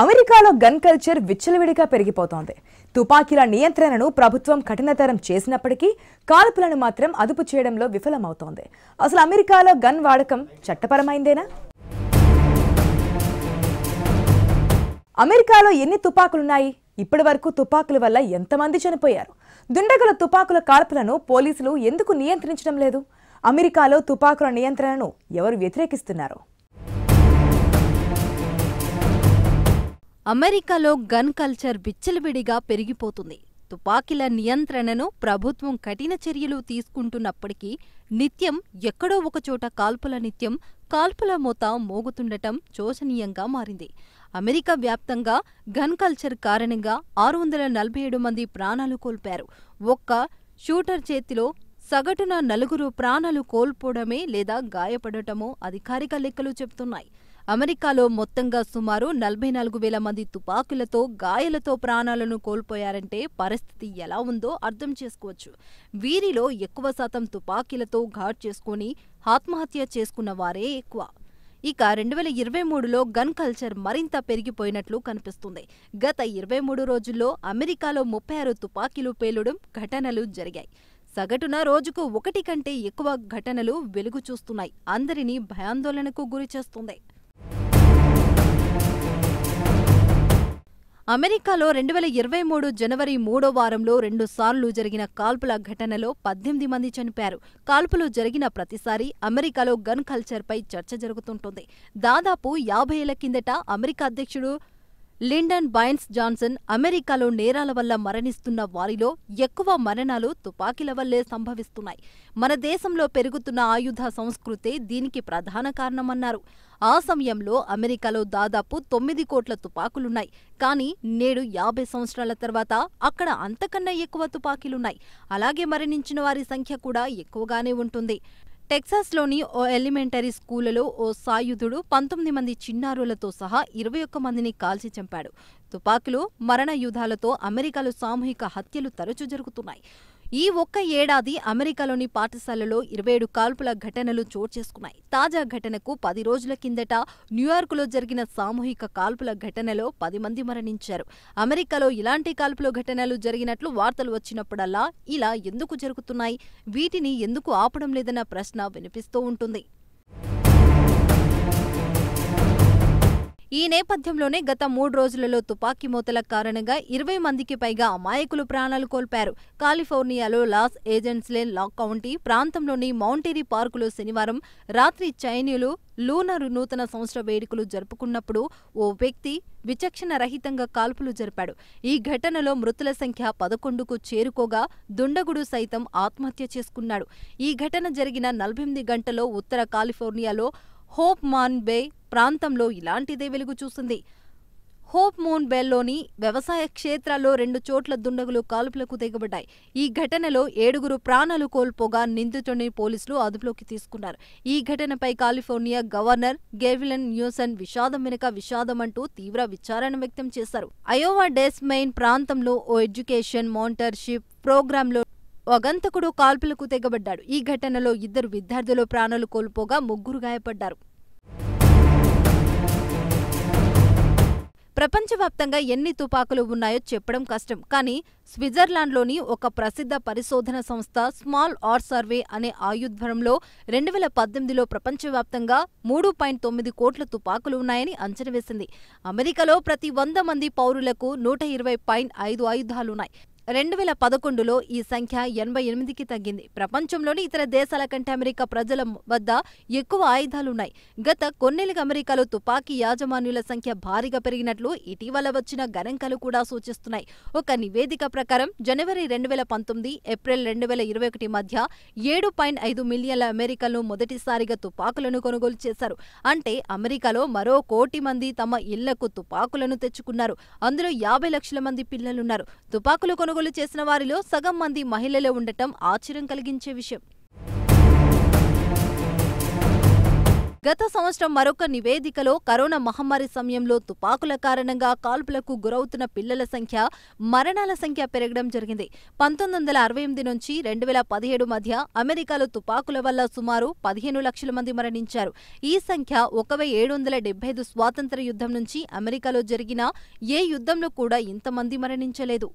అమెరికాలో gun culture విచ్చలవిడిగా పెరిగిపోతోంది తుపాకీల నియంత్రణను ప్రభుత్వం కఠినతరం చేసినప్పటికీ కాల్పులను మాత్రం అదుపు చేయడంలో విఫలమవుతోంది అసలు అమెరికాలో గన్ వాడకం చట్టపరమైందేనా అమెరికాలో ఎన్ని తుపాకులున్నాయి ఇప్పటి వరకు తుపాకుల వల్ల ఎంతమంది చనిపోయారు దుండగుల తుపాకుల కాల్పులను పోలీసులు ఎందుకు నియంత్రించడం లేదు అమెరికాలో తుపాకుల నియంత్రణను ఎవరు వ్యతిరేకిస్తున్నారు అమెరికాలో గన్ కల్చర్ బిచ్చలవిడిగా పెరిగిపోతుంది తుపాకీల నియంత్రణను ప్రభుత్వం కఠిన చర్యలు తీసుకుంటున్నప్పటికీ నిత్యం ఎక్కడో ఒకచోట కాల్పుల నిత్యం కాల్పుల మూత మోగుతుండటం శోచనీయంగా మారింది అమెరికా వ్యాప్తంగా గన్ కల్చర్ కారణంగా ఆరు వందల నలభై ఏడు మంది ప్రాణాలు కోల్పారు ఒక్క షూటర్ చేతిలో సగటున నలుగురు ప్రాణాలు కోల్పోవడమే లేదా గాయపడటమో అధికారిక లెక్కలు చెబుతున్నాయి అమెరికాలో మొత్తంగా సుమారు నలభై నాలుగు వేల మంది తుపాకులతో గాయాలతో ప్రాణాలను కోల్పోయారంటే పరిస్థితి ఎలా ఉందో అర్థం చేసుకోవచ్చు వీరిలో ఎక్కువ శాతం తుపాకీలతో ఘాట్ చేసుకుని ఆత్మహత్య చేసుకున్న వారే ఎక్కువ ఇక రెండు వేల ఇరవై మూడులో గన్ కల్చర్ మరింత పెరిగిపోయినట్లు కనిపిస్తుంది గత ఇరవై మూడు రోజుల్లో అమెరికాలో ముప్పై ఆరు తుపాకీలు పేలుడం ఘటనలు జరిగాయి సగటున రోజుకు ఒకటి కంటే ఎక్కువ ఘటనలు వెలుగు చూస్తున్నాయి అందరినీ భయాందోళనకు గురి చేస్తుంది అమెరికాలో రెండు వేల ఇరవై మూడు జనవరి మూడో వారంలో రెండు సార్లు జరిగిన కాల్పుల ఘటనలో పద్దెనిమిది మంది చనిపారు కాల్పులు జరిగిన ప్రతిసారి అమెరికాలో గన్ కల్చర్పై చర్చ జరుగుతుంటుంది దాదాపు యాభై ఏళ్ల కిందట అమెరికా అధ్యక్షుడు లిండన్ బైన్స్ జాన్సన్ అమెరికాలో నేరాల వల్ల మరణిస్తున్న వారిలో ఎక్కువ మరణాలు తుపాకీల వల్లే సంభవిస్తున్నాయి మన దేశంలో పెరుగుతున్న ఆయుధ సంస్కృతే దీనికి ప్రధాన కారణమన్నారు ఆ సమయంలో అమెరికాలో దాదాపు తొమ్మిది కోట్ల తుపాకులున్నాయి కానీ నేడు యాభై సంవత్సరాల తర్వాత అక్కడ అంతకన్నా ఎక్కువ తుపాకీలున్నాయి అలాగే మరణించిన వారి సంఖ్య కూడా ఎక్కువగానే ఉంటుంది టెక్సాస్లోని ఓ ఎలిమెంటరీ స్కూలులో ఓ సాయుధుడు పంతొమ్మిది మంది చిన్నారులతో సహా ఇరవై ఒక్క మందిని కాల్చి చంపాడు తుపాకులు మరణ యుధాలతో అమెరికాలో సామూహిక హత్యలు తరచూ జరుగుతున్నాయి ఈ ఒక్క ఏడాది అమెరికాలోని పాఠశాలలో ఇరవై ఏడు కాల్పుల ఘటనలు చోటు చేసుకున్నాయి తాజా ఘటనకు పది రోజుల కిందట న్యూయార్క్లో జరిగిన సామూహిక కాల్పుల ఘటనలో పది మంది మరణించారు అమెరికాలో ఇలాంటి కాల్పుల ఘటనలు జరిగినట్లు వార్తలు వచ్చినప్పుడల్లా ఇలా ఎందుకు జరుగుతున్నాయి వీటిని ఎందుకు ఆపడం లేదన్న ప్రశ్న వినిపిస్తూ ఉంటుంది ఈ నేపథ్యంలోనే గత మూడు రోజులలో తుపాకీ మూతల కారణంగా ఇరవై మందికి పైగా అమాయకులు ప్రాణాలు కోల్పారు కాలిఫోర్నియాలో లాస్ ఏజెంట్స్లే లాక్ కౌంటీ ప్రాంతంలోని మౌంటేరీ పార్కులో శనివారం రాత్రి చైనీయులు లూనర్ నూతన సంవత్సర వేడుకలు జరుపుకున్నప్పుడు ఓ వ్యక్తి విచక్షణ రహితంగా కాల్పులు జరిపాడు ఈ ఘటనలో మృతుల సంఖ్య పదకొండుకు చేరుకోగా దుండగుడు సైతం ఆత్మహత్య చేసుకున్నాడు ఈ ఘటన జరిగిన నలభై గంటలో ఉత్తర కాలిఫోర్నియాలో హోప్ మాన్ బే ప్రాంతంలో ఇలాంటిదే వెలుగు చూసింది హోప్ మోన్ బెల్లోని వ్యవసాయ క్షేత్రాల్లో రెండు చోట్ల దుండగులు కాల్పులకు తెగబడ్డాయి ఈ ఘటనలో ఏడుగురు ప్రాణాలు కోల్పోగా నిందితుడిని పోలీసులు అదుపులోకి తీసుకున్నారు ఈ ఘటనపై కాలిఫోర్నియా గవర్నర్ గేవిలన్ న్యూసన్ విషాదం వెనుక విషాదమంటూ తీవ్ర విచారణ వ్యక్తం చేశారు అయోవా డెస్ మెయిన్ ప్రాంతంలో ఓ ఎడ్యుకేషన్ మానిటర్షిప్ ప్రోగ్రాంలో వగంతకుడు కాల్పులకు తెగబడ్డాడు ఈ ఘటనలో ఇద్దరు విద్యార్థులు ప్రాణాలు కోల్పోగా ముగ్గురు గాయపడ్డారు ప్రపంచవ్యాప్తంగా ఎన్ని తుపాకులు ఉన్నాయో చెప్పడం కష్టం కానీ స్విట్జర్లాండ్లోని ఒక ప్రసిద్ధ పరిశోధన సంస్థ స్మాల్ ఆర్ సర్వే అనే ఆయుధ్వరంలో రెండు వేల పద్దెనిమిదిలో ప్రపంచవ్యాప్తంగా మూడు పాయింట్ తొమ్మిది కోట్ల తుపాకులు ఉన్నాయని అంచనా వేసింది అమెరికాలో ప్రతి వంద మంది పౌరులకు నూట ఇరవై పాయింట్ ఐదు ఆయుధాలున్నాయి రెండు వేల పదకొండులో ఈ సంఖ్య ఎనభై ఎనిమిదికి తగ్గింది ప్రపంచంలోని ఇతర దేశాల కంటే అమెరికా ప్రజల వద్ద ఎక్కువ ఆయుధాలున్నాయి గత కొన్నేళ్ళుగా అమెరికాలో తుపాకీ యాజమాన్యుల సంఖ్య భారీగా పెరిగినట్లు ఇటీవల వచ్చిన గణంకాలు కూడా సూచిస్తున్నాయి ఒక నివేదిక ప్రకారం జనవరి రెండు వేల పంతొమ్మిది ఏప్రిల్ రెండు వేల ఇరవై ఒకటి మధ్య ఏడు పాయింట్ ఐదు మిలియన్ల అమెరికన్లు మొదటిసారిగా తుపాకులను కొనుగోలు చేశారు అంటే అమెరికాలో మరో కోటి మంది తమ ఇళ్లకు తుపాకులను తెచ్చుకున్నారు అందులో యాభై లక్షల మంది పిల్లలున్నారు తుపాకులు కొనుగోలు కొనుగోలు చేసిన వారిలో సగం మంది మహిళలే ఉండటం ఆశ్చర్యం కలిగించే విషయం గత సంవత్సరం మరొక నివేదికలో కరోనా మహమ్మారి సమయంలో తుపాకుల కారణంగా కాల్పులకు గురవుతున్న పిల్లల సంఖ్య మరణాల సంఖ్య పెరగడం జరిగింది పంతొమ్మిది వందల అరవై ఎనిమిది నుంచి రెండు వేల పదిహేడు మధ్య అమెరికాలో తుపాకుల వల్ల సుమారు పదిహేను లక్షల మంది మరణించారు ఈ సంఖ్య ఒక ఏడు వందల ఐదు స్వాతంత్ర యుద్ధం నుంచి అమెరికాలో జరిగిన ఏ యుద్ధంలో కూడా ఇంతమంది మరణించలేదు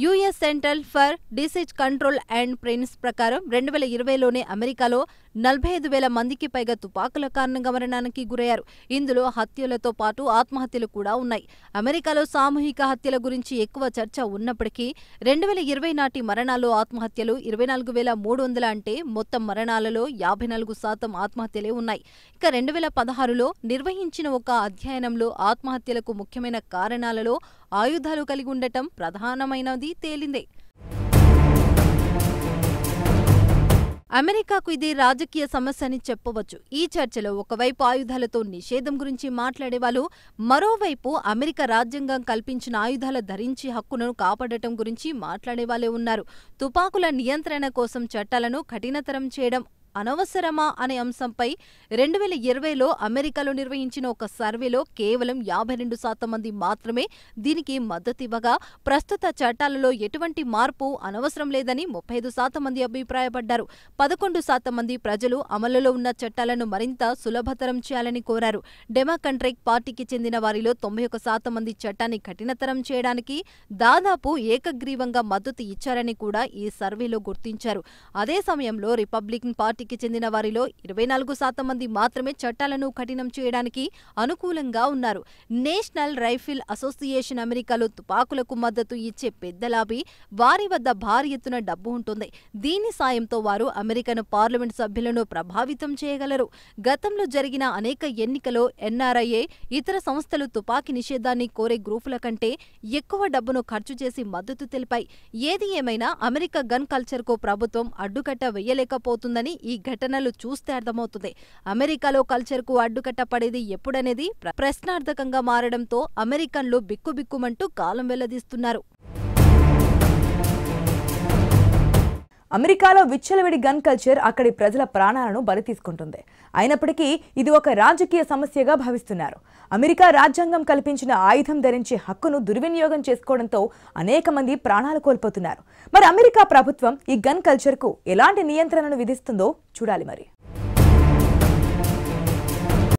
US central for disease control and ప్రిన్స్ ప్రకారం రెండు వేల ఇరవైలోనే అమెరికాలో నలభై ఐదు వేల మందికి పైగా తుపాకుల కారణంగా మరణానికి గురయ్యారు ఇందులో హత్యలతో పాటు ఆత్మహత్యలు కూడా ఉన్నాయి అమెరికాలో సామూహిక హత్యల గురించి ఎక్కువ చర్చ ఉన్నప్పటికీ రెండు వేల ఇరవై నాటి మరణాలు ఆత్మహత్యలు ఇరవై నాలుగు వేల మూడు వందల అంటే మొత్తం మరణాలలో యాభై నాలుగు శాతం ఆత్మహత్యలే ఉన్నాయి ఇక రెండు వేల పదహారులో నిర్వహించిన ఒక అధ్యయనంలో ఆత్మహత్యలకు ముఖ్యమైన కారణాలలో ఆయుధాలు కలిగి ఉండటం ప్రధానమైనది తేలిందే అమెరికాకు ఇది రాజకీయ సమస్య అని చెప్పవచ్చు ఈ చర్చలో ఒకవైపు ఆయుధాలతో నిషేధం గురించి మాట్లాడేవాళ్ళు మరోవైపు అమెరికా రాజ్యాంగం కల్పించిన ఆయుధాల ధరించి హక్కులను కాపాడటం గురించి మాట్లాడేవాళ్ళే ఉన్నారు తుపాకుల నియంత్రణ కోసం చట్టాలను కఠినతరం చేయడం అనవసరమా అనే అంశంపై రెండు వేల ఇరవైలో అమెరికాలో నిర్వహించిన ఒక సర్వేలో కేవలం యాభై రెండు శాతం మంది మాత్రమే దీనికి మద్దతు ఇవ్వగా ప్రస్తుత చట్టాలలో ఎటువంటి మార్పు అనవసరం లేదని ముప్పై ఐదు శాతం మంది అభిప్రాయపడ్డారు పదకొండు శాతం మంది ప్రజలు అమలులో ఉన్న చట్టాలను మరింత సులభతరం చేయాలని కోరారు డెమోకంట్రిక్ పార్టీకి చెందిన వారిలో తొంభై ఒక శాతం మంది చట్టాన్ని కఠినతరం చేయడానికి దాదాపు ఏకగ్రీవంగా మద్దతు ఇచ్చారని కూడా ఈ సర్వేలో గుర్తించారు అదే సమయంలో రిపబ్లికన్ పార్టీ పార్టీకి చెందిన వారిలో ఇరవై నాలుగు శాతం మంది మాత్రమే చట్టాలను కఠినం చేయడానికి అనుకూలంగా ఉన్నారు నేషనల్ రైఫిల్ అసోసియేషన్ అమెరికాలో తుపాకులకు మద్దతు ఇచ్చే పెద్ద లాబీ వారి వద్ద భారీ ఎత్తున డబ్బు ఉంటుంది దీని సాయంతో వారు అమెరికన్ పార్లమెంట్ సభ్యులను ప్రభావితం చేయగలరు గతంలో జరిగిన అనేక ఎన్నికలో ఎన్ఆర్ఐఏ ఇతర సంస్థలు తుపాకీ నిషేధాన్ని కోరే గ్రూపుల కంటే ఎక్కువ డబ్బును ఖర్చు చేసి మద్దతు తెలిపాయి ఏది ఏమైనా అమెరికా గన్ కల్చర్కు ప్రభుత్వం అడ్డుకట్ట వేయలేకపోతుందని ఈ ఘటనలు చూస్తే అర్థమవుతుంది అమెరికాలో కల్చర్కు అడ్డుకట్ట పడేది ఎప్పుడనేది ప్రశ్నార్థకంగా మారడంతో అమెరికన్లు బిక్కుబిక్కుమంటూ కాలం వెల్లదీస్తున్నారు అమెరికాలో విచ్చలవిడి గన్ కల్చర్ అక్కడి ప్రజల ప్రాణాలను బలి తీసుకుంటుంది అయినప్పటికీ ఇది ఒక రాజకీయ సమస్యగా భావిస్తున్నారు అమెరికా రాజ్యాంగం కల్పించిన ఆయుధం ధరించే హక్కును దుర్వినియోగం చేసుకోవడంతో అనేక మంది ప్రాణాలు కోల్పోతున్నారు మరి అమెరికా ప్రభుత్వం ఈ గన్ కల్చర్కు ఎలాంటి నియంత్రణను విధిస్తుందో చూడాలి మరి